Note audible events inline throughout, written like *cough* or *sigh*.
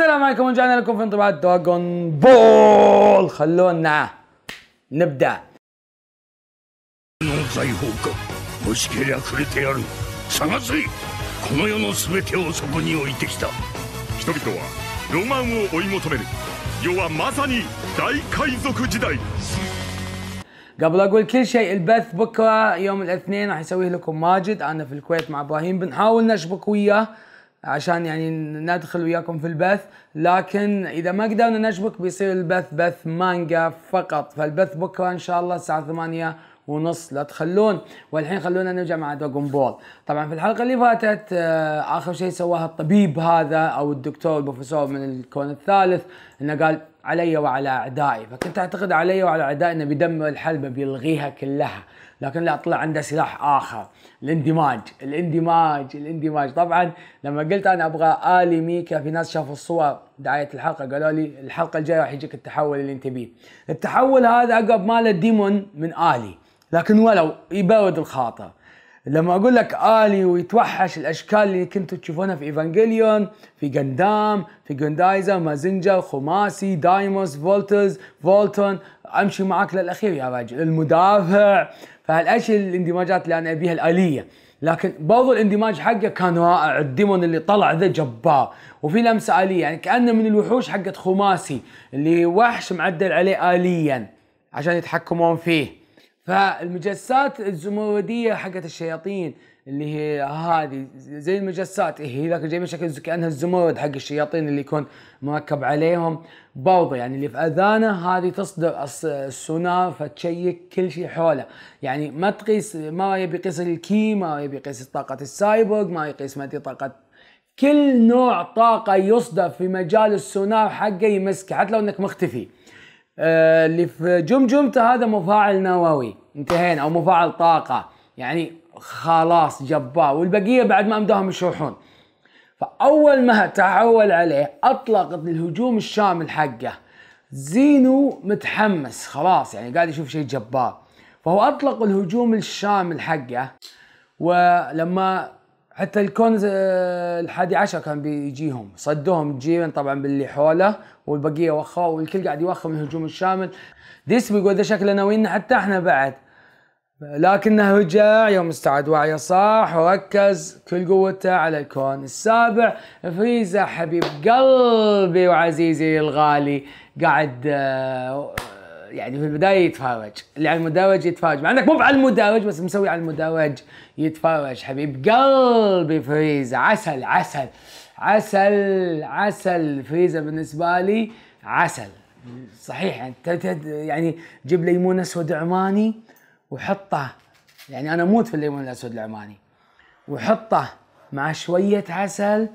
السلام عليكم ورجعنا لكم في انطباعات دراجون بول خلونا نبدا قبل اقول كل شيء البث بكره يوم الاثنين راح يسويه لكم ماجد انا في الكويت مع ابراهيم بنحاول نشبك وياه عشان يعني ندخل وياكم في البث لكن اذا ما قدرنا نشبك بيصير البث بث مانجا فقط فالبث بكره ان شاء الله الساعه 8 ونص لا تخلون والحين خلونا نرجع مع دراجون بول طبعا في الحلقه اللي فاتت آه، اخر شيء سواها الطبيب هذا او الدكتور البروفيسور من الكون الثالث انه قال علي وعلى اعدائي فكنت اعتقد علي وعلى اعدائي انه بيدمر الحلبه بيلغيها كلها لكن لا طلع عنده سلاح اخر الاندماج الاندماج الاندماج طبعا لما قلت انا ابغى الي ميكا في ناس شافوا الصور دعايه الحلقه قالوا لي الحلقه الجايه راح يجيك التحول اللي انت بيه التحول هذا عقب مال ديمون من الي لكن ولو يبرد الخاطر لما اقول لك الي ويتوحش الاشكال اللي كنتوا تشوفونها في ايفانجيليون في جندام في جندايزر مازنجر خماسي دايموس فولترز فولتون امشي معاك للاخير يا راجل المدافع فهالاشياء الاندماجات اللي انا ابيها الاليه لكن برضو الاندماج حقه كان رائع الديمون اللي طلع ذا جبار وفي لمسه اليه يعني كانه من الوحوش حقت خماسي اللي وحش معدل عليه اليا عشان يتحكمون فيه فالمجسات الزمرديه حقت الشياطين اللي هي هذه زي المجسات هي إيه، ذاك جايبه شكل كانها الزمرد حق الشياطين اللي يكون مركب عليهم بوضه يعني اللي في اذانه هذه تصدر السونار فتشيك كل شيء حوله يعني ما تقيس ما يبي يقيس الكي ما يبي يقيس طاقه السايبورغ ما يقيس ما طاقه كل نوع طاقه يصدر في مجال السونار حقه يمسكه حتى لو انك مختفي آه، اللي في جمجمته هذا مفاعل نووي انتهينا او مفاعل طاقه يعني خلاص جبار والبقيه بعد ما امداهم يشوحون فاول ما تعول عليه اطلق الهجوم الشامل حقه زينو متحمس خلاص يعني قاعد يشوف شيء جبار فهو اطلق الهجوم الشامل حقه ولما حتى الكونز الحادي عشر كان بيجيهم صدوهم جيرن طبعا باللي حوله والبقيه وخوا والكل قاعد يوخم الهجوم الشامل ديس بيقول ده شكله ناويين حتى احنا بعد لكنه رجع يوم استعاد وعيه صح وركز كل قوته على الكون السابع فريزا حبيب قلبي وعزيزي الغالي قاعد آه، يعني في البدايه يتفرج اللي على المدرج يتفرج مع انك مو على المدرج بس مسوي على المدرج يتفرج حبيب قلبي فريزا عسل عسل عسل عسل فريزا بالنسبه لي عسل صحيح يعني تجيب يعني ليمون اسود عماني وحطه يعني انا اموت في الليمون الاسود العماني وحطه مع شويه عسل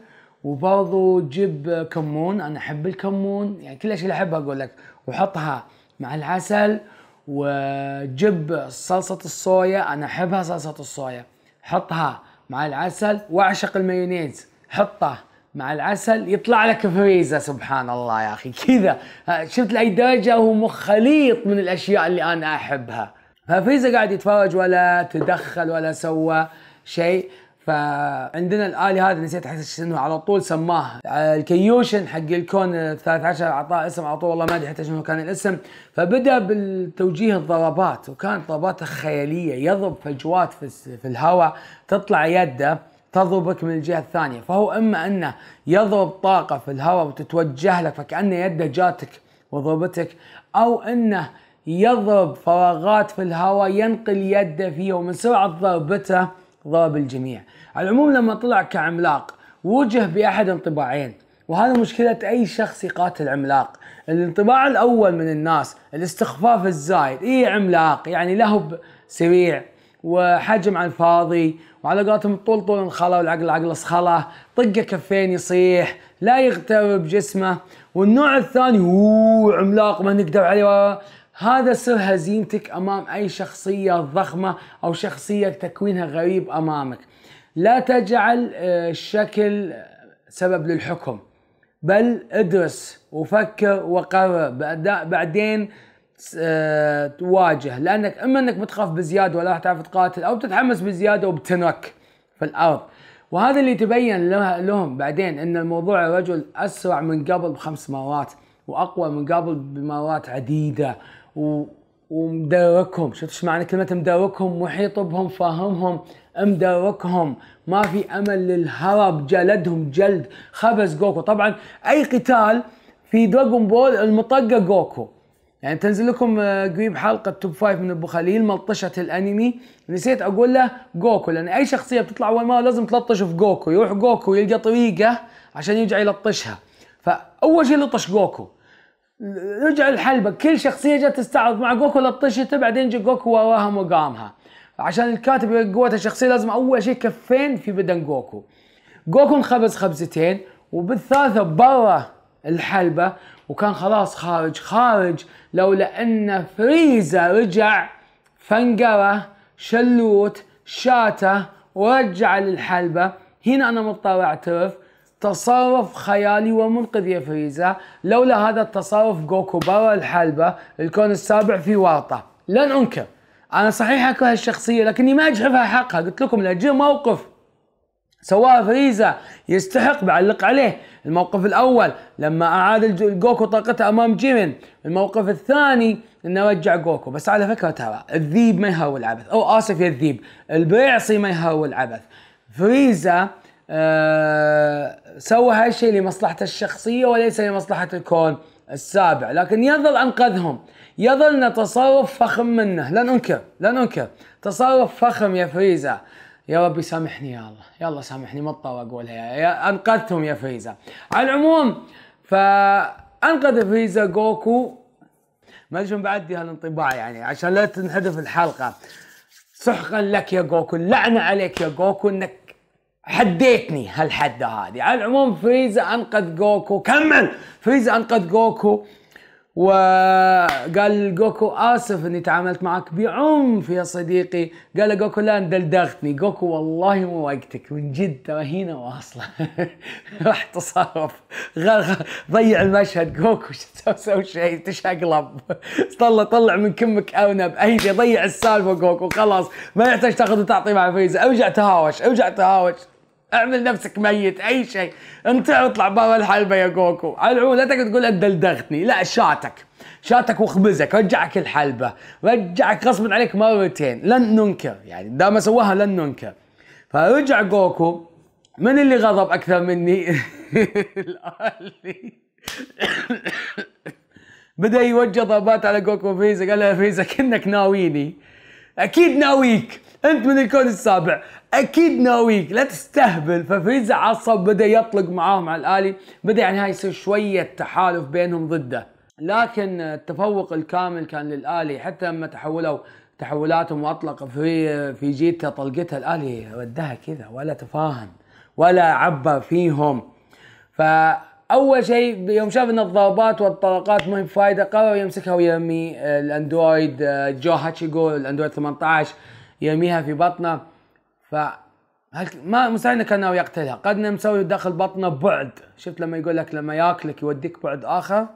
وبرضو جيب كمون انا احب الكمون يعني كل شيء احبه اقول لك وحطها مع العسل وجيب صلصه الصويا انا احبها صلصه الصويا حطها مع العسل واعشق المايونيز حطه مع العسل يطلع لك فريزة سبحان الله يا أخي كذا شفت لأي درجة هو مخليط من الأشياء اللي أنا أحبها ففيزا قاعد يتفرج ولا تدخل ولا سوى شيء فعندنا الآلي هذا نسيت احس انه على طول سماه الكيوشن حق الكون الثالث عشر اعطاه اسم على طول والله ما ادري حتى شنو كان الاسم فبدا بالتوجيه الضربات وكانت ضرباته خياليه يضرب فجوات في, في الهواء تطلع يده تضربك من الجهه الثانيه فهو اما انه يضرب طاقه في الهواء وتتوجه لك فكانه يده جاتك وضربتك او انه يضرب فراغات في الهواء ينقل يده فيه ومن سرعة ضربته ضرب الجميع على العموم لما طلع كعملاق وجه بأحد انطباعين وهذا مشكلة أي شخص يقاتل عملاق الانطباع الأول من الناس الاستخفاف الزايد إيه عملاق يعني له سريع وحجم على الفاضي وعلى قولتهم طول طول انخلى والعقل عقل اسخلى طقه كفين يصيح لا يغترب جسمه والنوع الثاني هو عملاق ما نقدر عليه هذا سر هزيمتك امام اي شخصيه ضخمه او شخصيه تكوينها غريب امامك لا تجعل آه، الشكل سبب للحكم بل ادرس وفكر وقرر بعدين آه، تواجه لانك اما انك بتخاف بزياده ولا راح تعرف تقاتل او بتتحمس بزياده وبتنك في الارض وهذا اللي تبين لهم بعدين ان الموضوع الرجل اسرع من قبل بخمس مرات واقوى من قبل بمرات عديده و... ومداوكهم شفت ايش معنى كلمه مداوكهم محيط بهم فاهمهم مداوكهم ما في امل للهرب جلدهم جلد خبز جوكو طبعا اي قتال في دراجون بول المطقه جوكو يعني تنزل لكم آه، قريب حلقه توب فايف من ابو خليل ملطشه الانمي نسيت اقول له جوكو لان اي شخصيه بتطلع اول مره لازم تلطش في جوكو يروح جوكو يلقى طريقه عشان يرجع يلطشها فاول شيء لطش جوكو رجع الحلبة كل شخصيه جت تستعرض مع جوكو لطشته بعدين جي جوكو وراهم وقامها عشان الكاتب يوري الشخصيه لازم اول شيء كفين في بدن جوكو جوكو انخبز خبزتين وبالثالثه برا الحلبه وكان خلاص خارج خارج لولا ان فريزا رجع فنقره شلوت شاته ورجع للحلبه هنا انا مضطر اعترف تصرف خيالي ومنقذ يا فريزا لولا هذا التصرف جوكو برا الحلبة الكون السابع في ورطة لن أنكر أنا صحيح أكره الشخصية لكني ما أجحفها حقها قلت لكم لأجي موقف سواها فريزا يستحق بعلق عليه الموقف الأول لما أعاد جوكو طاقته أمام جيمين الموقف الثاني انه رجع جوكو بس على فكرة ترى الذيب ما يهرول عبث أو آسف يا الذيب البيعصي ما يهرول عبث فريزا آه، سوى هالشيء لمصلحته الشخصية وليس لمصلحة الكون السابع لكن يظل أنقذهم يظل تصرف فخم منه لن أنكر لن أنكر تصرف فخم يا فريزا يا ربي سامحني يا الله يا الله سامحني ما اضطر اقولها يا, يا انقذتهم يا فريزا على العموم فانقذ فريزا جوكو ما ادري شلون بعدي هالانطباع يعني عشان لا تنحذف الحلقه سحقا لك يا جوكو اللعنه عليك يا جوكو انك حديتني هالحدة هذه على العموم فريزا انقذ جوكو كمل فريزا انقذ جوكو وقال جوكو اسف اني تعاملت معك بعنف يا صديقي قال جوكو لا دلدغتني جوكو والله مو وقتك من جد هنا واصله *laughs* راح تصرف ضيع المشهد جوكو سوي شيء تشقلب طلع طلع من كمك اونب اي شيء ضيع السالفه جوكو خلاص ما يحتاج تاخذ وتعطي مع فيزا ارجع تهاوش ارجع تهاوش اعمل نفسك ميت اي شيء انت اطلع برا الحلبة يا جوكو على لا تقعد تقول انت دلدغتني لا شاتك شاتك وخبزك رجعك الحلبة رجعك غصبا عليك مرتين لن ننكر يعني دام سواها لن ننكر فرجع جوكو من اللي غضب اكثر مني *laughs* *coughs* بدا يوجه ضربات على جوكو فيزا قال له فيزا كنك ناويني اكيد ناويك انت من الكون السابع اكيد ناويك لا تستهبل ففريزا عصب بدا يطلق معاه مع الالي بدا يعني هاي يصير شويه تحالف بينهم ضده لكن التفوق الكامل كان للالي حتى لما تحولوا تحولاتهم واطلق في في جيتا طلقتها الالي ودها كذا ولا تفاهم ولا عبى فيهم ف اول شيء يوم شاف ان الضربات والطلقات ما هي بفايده قرر يمسكها ويرمي آه، الاندرويد آه، جو هاتشيجو الاندرويد 18 يرميها في بطنه ف ما مستحيل كان ناوي يقتلها قد مسوي داخل بطنه بعد شفت لما يقول لك لما ياكلك يوديك بعد اخر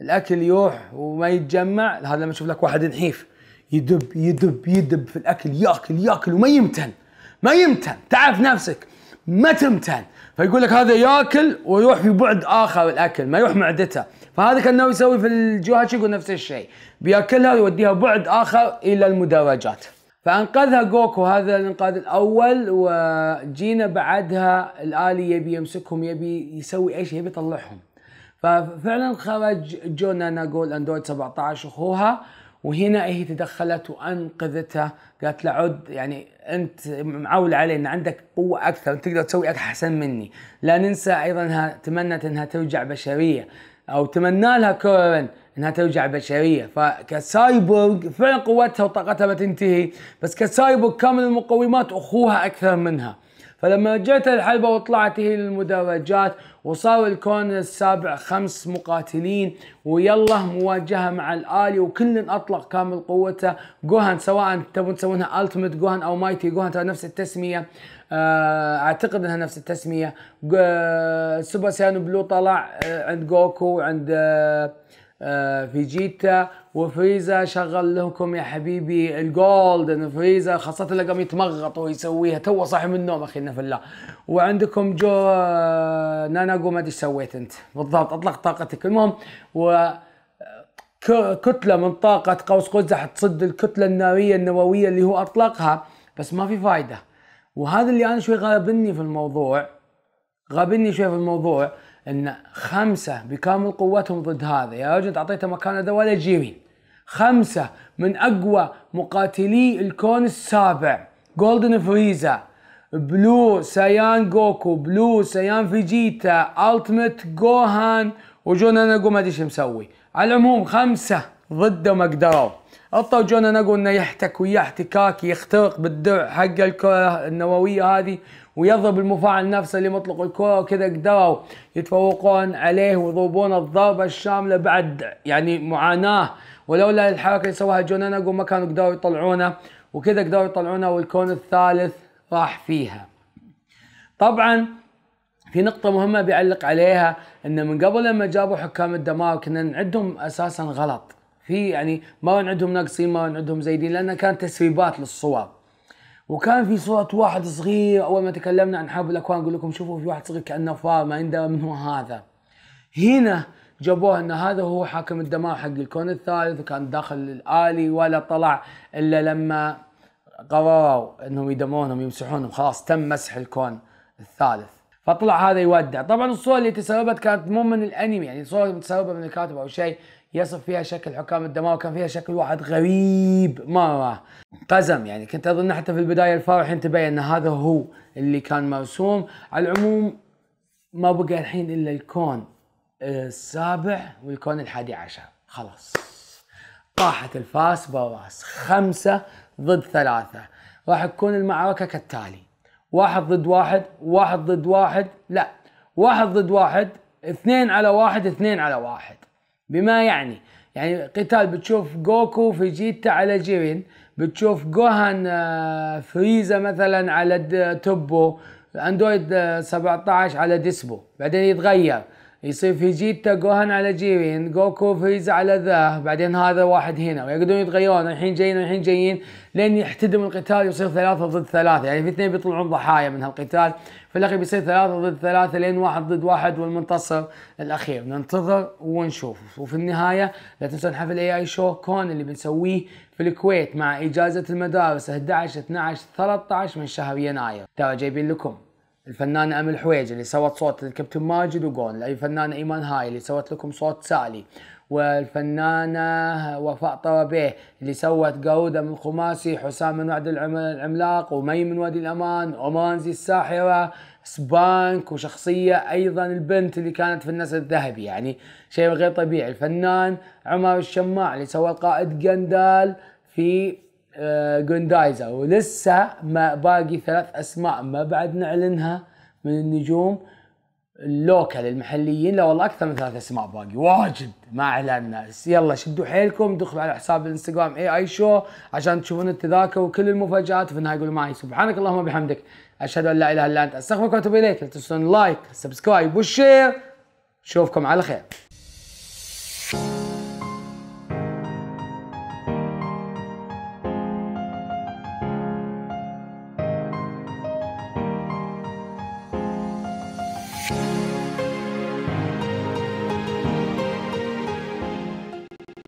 الاكل يروح وما يتجمع هذا لما يشوف لك واحد نحيف يدب يدب يدب في الاكل ياكل ياكل وما يمتن ما يمتن تعرف نفسك ما تمتن فيقول لك هذا ياكل ويروح في بعد اخر الاكل ما يروح معدته فهذا كان ناوي يسوي في الجوهاتشيكو نفس الشيء بياكلها ويوديها بعد اخر الى المدرجات فانقذها جوكو هذا الانقاذ الاول وجينا بعدها الالي يبي يمسكهم يبي يسوي اي شيء يبي يطلعهم ففعلا خرج جونا ناجول اندرويد 17 اخوها وهنا هي إيه تدخلت وانقذته قالت له عد يعني انت معول علي ان عندك قوه اكثر تقدر تسوي احسن مني لا ننسى ايضا انها تمنت انها ترجع بشريه او تمنى لها كورن انها ترجع بشريه فكسايبورغ فعلا قوتها وطاقتها بتنتهي بس كسايبورغ كامل المقومات اخوها اكثر منها فلما جت الحلبة وطلعت هي للمدرجات وصار الكون السابع خمس مقاتلين ويلا مواجهة مع الآلي وكل أطلق كامل قوته جوهان سواء تبون تسوونها التمت جوهان أو مايتي جوهان ترى نفس التسمية آه، اعتقد انها نفس التسميه سوبر سيانو بلو طلع آه، عند جوكو عند آه، آه، فيجيتا وفريزا شغل لكم يا حبيبي الجولدن فريزا خاصة اللي قام يتمغط ويسويها تو صاحي من النوم اخينا في الله وعندكم جو آه، ناناجو ما ادري سويت انت بالضبط اطلق طاقتك المهم و آه، كتله من طاقه قوس قزح تصد الكتله الناريه النوويه اللي هو اطلقها بس ما في فايده وهذا اللي انا شوي غابني في الموضوع غابني شوي في الموضوع ان خمسه بكامل قوتهم ضد هذا يا رجل اعطيته مكان هذا ولا جيمين خمسه من اقوى مقاتلي الكون السابع جولدن فريزا بلو سايان جوكو بلو سايان فيجيتا التمت جوهان وجون انا جو ما ادري ايش مسوي على العموم خمسه ضده ما قدروا عطوا جون انجو انه يحتك وياه احتكاك يخترق بالدرع حق الكره النوويه هذه ويضرب المفاعل نفسه اللي مطلق الكره وكذا قدروا يتفوقون عليه ويضربون الضربه الشامله بعد يعني معاناه ولولا الحركه اللي سواها جون انجو ما كانوا قدروا يطلعونه وكذا قدروا يطلعونه والكون الثالث راح فيها. طبعا في نقطة مهمة بيعلق عليها ان من قبل لما جابوا حكام الدمار كنا نعدهم اساسا غلط في يعني ما عندهم ناقصين ما عندهم زايدين لانها كانت تسريبات للصور وكان في صورة واحد صغير اول ما تكلمنا عن حرب الاكوان اقول لكم شوفوا في واحد صغير كانه فار ما يندرى من هو هذا هنا جابوه ان هذا هو حاكم الدمار حق الكون الثالث وكان داخل الالي ولا طلع الا لما قرروا انهم يدمرونهم يمسحونهم خلاص تم مسح الكون الثالث فطلع هذا يودع طبعا الصور اللي تسربت كانت مو من الانمي يعني صور متسربه من الكاتب او شيء يصف فيها شكل حكام الدماء وكان فيها شكل واحد غريب ما قزم يعني كنت اظن حتى في البدايه الفارح انتبه ان هذا هو اللي كان مرسوم على العموم ما بقى الحين الا الكون السابع والكون الحادي عشر خلاص طاحت الفاس براس خمسة ضد ثلاثة راح تكون المعركة كالتالي واحد ضد واحد واحد ضد واحد لا واحد ضد واحد اثنين على واحد اثنين على واحد بما يعني يعني قتال بتشوف جوكو فيجيتا على جيرين بتشوف جوهان آه، فريزا مثلا على توبو اندرويد 17 آه، على ديسبو بعدين يتغير يصير فيجيتا جوهان على جيرين جوكو فريزا على ذا بعدين هذا واحد هنا ويقدرون يتغيرون الحين جايين الحين جايين لين يحتدم القتال يصير ثلاثة ضد ثلاثة يعني في اثنين بيطلعون ضحايا من هالقتال في الاخير بيصير ثلاثة ضد ثلاثة لين واحد ضد واحد والمنتصر الاخير ننتظر ونشوف وفي النهاية لا تنسون حفل اي اي شو كون اللي بنسويه في الكويت مع اجازة المدارس 11 12 13 من شهر يناير ترى جايبين لكم الفنانة أمل حويج اللي سوت صوت الكابتن ماجد وجون الفنانة إيمان هاي اللي سوت لكم صوت سالي والفنانة وفاء طوابيه اللي سوت قودة من خماسي حسام من وعد العملاق ومي من وادي الأمان ومانزي الساحرة سبانك وشخصية أيضا البنت اللي كانت في النسل الذهبي يعني شيء غير طبيعي الفنان عمر الشماع اللي سوى القائد جندال في آه، جوندايزا ولسه ما باقي ثلاث أسماء ما بعد نعلنها من النجوم اللوكل المحليين لا والله اكثر من ثلاث اسماء باقي واجد ما اعلنا الناس يلا شدوا حيلكم دخلوا على حساب الانستغرام اي اي شو عشان تشوفون التذاكر وكل المفاجات وفي النهايه يقولوا معي سبحانك اللهم وبحمدك اشهد ان لا اله الا انت استغفرك واتوب اليك لا تنسون اللايك سبسكرايب والشير نشوفكم على خير